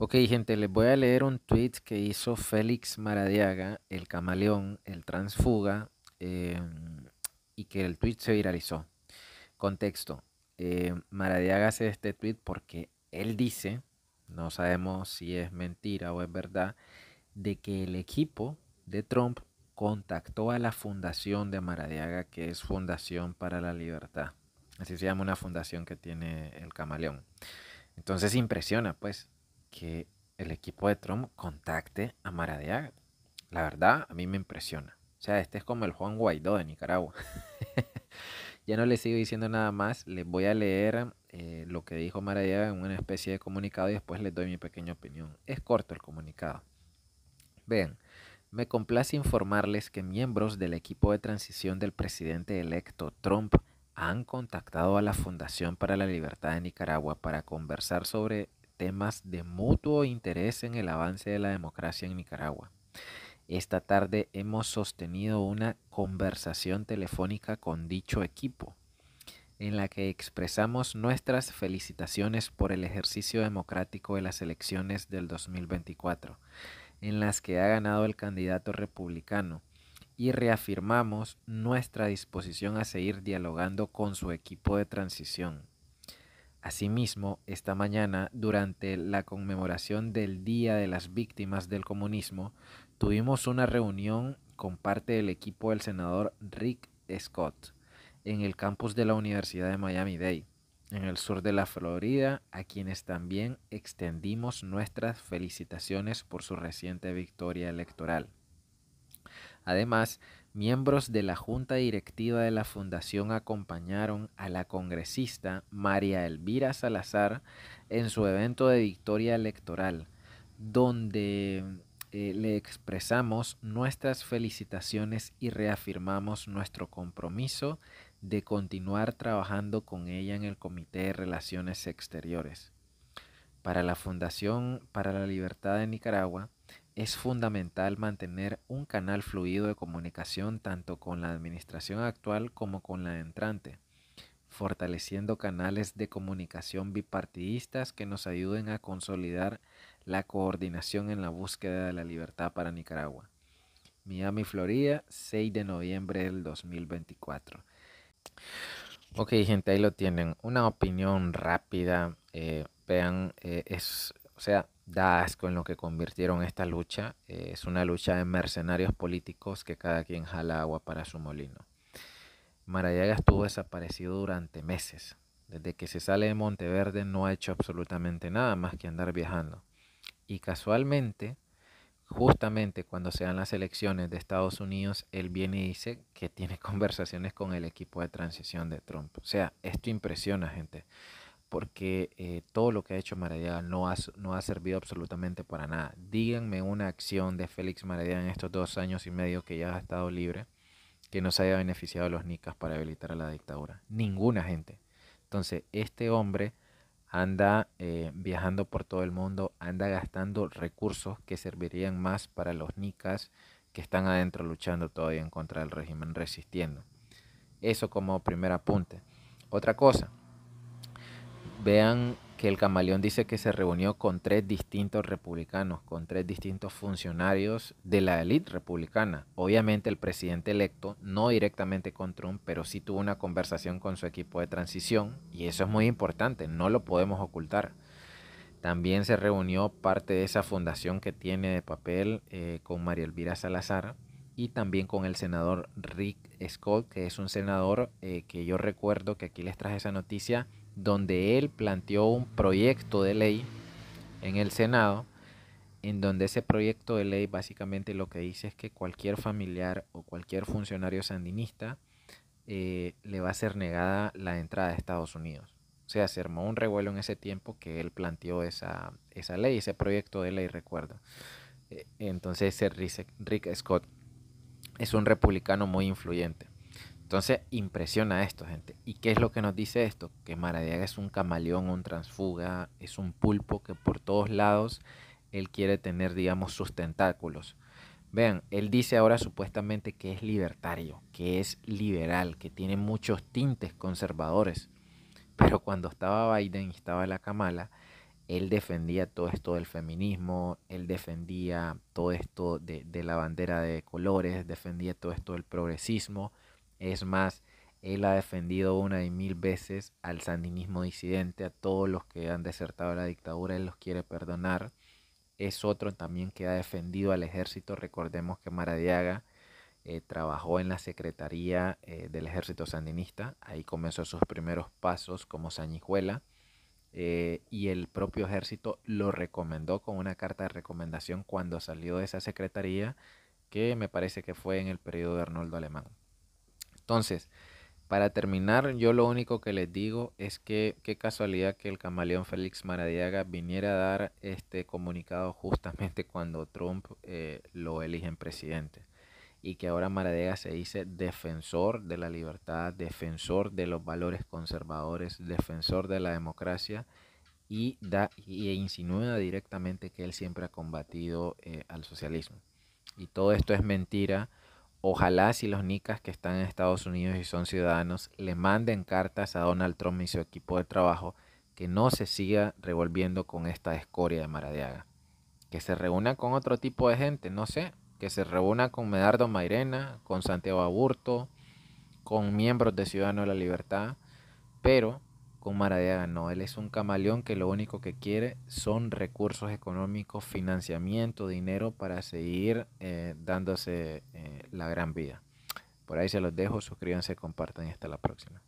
Ok, gente, les voy a leer un tweet que hizo Félix Maradiaga, el camaleón, el transfuga, em, y que el tweet se viralizó. Contexto. Eh, Maradiaga hace este tweet porque él dice, no sabemos si es mentira o es verdad, de que el equipo de Trump contactó a la fundación de Maradiaga, que es Fundación para la Libertad. Así se llama una fundación que tiene el camaleón. Entonces impresiona, pues, que el equipo de Trump contacte a Maradiaga. La verdad, a mí me impresiona. O sea, este es como el Juan Guaidó de Nicaragua. ya no le sigo diciendo nada más. Les voy a leer eh, lo que dijo Maradiaga en una especie de comunicado y después les doy mi pequeña opinión. Es corto el comunicado. Vean, me complace informarles que miembros del equipo de transición del presidente electo Trump han contactado a la Fundación para la Libertad de Nicaragua para conversar sobre temas de mutuo interés en el avance de la democracia en Nicaragua. Esta tarde hemos sostenido una conversación telefónica con dicho equipo, en la que expresamos nuestras felicitaciones por el ejercicio democrático de las elecciones del 2024, en las que ha ganado el candidato republicano, y reafirmamos nuestra disposición a seguir dialogando con su equipo de transición Asimismo, esta mañana, durante la conmemoración del Día de las Víctimas del Comunismo, tuvimos una reunión con parte del equipo del senador Rick Scott en el campus de la Universidad de Miami Dade, en el sur de la Florida, a quienes también extendimos nuestras felicitaciones por su reciente victoria electoral. Además, Miembros de la Junta Directiva de la Fundación acompañaron a la congresista María Elvira Salazar en su evento de victoria electoral, donde eh, le expresamos nuestras felicitaciones y reafirmamos nuestro compromiso de continuar trabajando con ella en el Comité de Relaciones Exteriores. Para la Fundación para la Libertad de Nicaragua, es fundamental mantener un canal fluido de comunicación tanto con la administración actual como con la entrante, fortaleciendo canales de comunicación bipartidistas que nos ayuden a consolidar la coordinación en la búsqueda de la libertad para Nicaragua. Miami, Florida, 6 de noviembre del 2024. Ok, gente, ahí lo tienen. Una opinión rápida. Eh, vean, eh, es o sea, da asco en lo que convirtieron esta lucha. Eh, es una lucha de mercenarios políticos que cada quien jala agua para su molino. Marayaga estuvo desaparecido durante meses. Desde que se sale de Monteverde no ha hecho absolutamente nada más que andar viajando. Y casualmente, justamente cuando se dan las elecciones de Estados Unidos, él viene y dice que tiene conversaciones con el equipo de transición de Trump. O sea, esto impresiona, gente porque eh, todo lo que ha hecho Maradiaga no ha, servido absolutamente para nada. Díganme una acción de Félix Maradiaga en estos dos años y medio que ya ha estado libre que no se haya beneficiado a los nicas para habilitar a la dictadura. Ninguna gente. Entonces, este hombre anda eh, viajando por todo el mundo, anda gastando recursos que servirían más para los nicas que están adentro luchando todavía en contra del régimen, resistiendo. Eso como primer apunte. Otra cosa, vean que el camaleón dice que se reunió con tres distintos republicanos, con tres distintos funcionarios de la élite republicana. Obviamente el presidente electo, no directamente con Trump, pero sí tuvo una conversación con su equipo de transición y eso es muy importante, no lo podemos ocultar. También se reunió parte de esa fundación que tiene de papel eh, con María Elvira Salazar y también con el senador Rick Scott, que es un senador eh, que yo recuerdo que aquí les traje esa noticia donde él planteó un proyecto de ley en el Senado, en donde ese proyecto de ley básicamente lo que dice es que cualquier familiar o cualquier funcionario sandinista eh, le va a ser negada la entrada a Estados Unidos. O sea, se armó un revuelo en ese tiempo que él planteó esa, esa ley, ese proyecto de ley, recuerdo. Eh, entonces, Rick Scott es un republicano muy influyente. Entonces impresiona esto, gente. ¿Y qué es lo que nos dice esto? Que Maradiaga es un camaleón, un transfuga, es un pulpo que por todos lados él quiere tener, digamos, sus tentáculos. Vean, él dice ahora supuestamente que es libertario, que es liberal, que tiene muchos tintes conservadores. Pero cuando estaba Biden y estaba la Kamala, él defendía todo esto del feminismo, él defendía todo esto de, de la bandera de colores, defendía todo esto del progresismo. Es más, él ha defendido una y mil veces al sandinismo disidente, a todos los que han desertado la dictadura, él los quiere perdonar. Es otro también que ha defendido al ejército. Recordemos que Maradiaga eh, trabajó en la Secretaría eh, del Ejército Sandinista, ahí comenzó sus primeros pasos como Sañijuela. Eh, y el propio ejército lo recomendó con una carta de recomendación cuando salió de esa secretaría, que me parece que fue en el periodo de Arnoldo Alemán. Entonces, para terminar, yo lo único que les digo es que qué casualidad que el camaleón Félix Maradiaga viniera a dar este comunicado justamente cuando Trump eh, lo lo en presidente. Y que ahora Maradiaga se dice defensor de la libertad, defensor de los valores conservadores, defensor de la democracia y, da, y insinúa directamente que él siempre ha combatido eh, al socialismo. Y todo esto es mentira Ojalá si los nicas que están en Estados Unidos y son ciudadanos le manden cartas a Donald Trump y su equipo de trabajo que no se siga revolviendo con esta escoria de Maradiaga. Que se reúna con otro tipo de gente, no sé, que se reúna con Medardo Mairena, con Santiago Aburto, con miembros de Ciudadanos de la Libertad, pero con No, él es un camaleón que lo único que quiere son recursos económicos, financiamiento, dinero para seguir eh, dándose eh, la gran vida. Por ahí se los dejo, suscríbanse, compartan y hasta la próxima.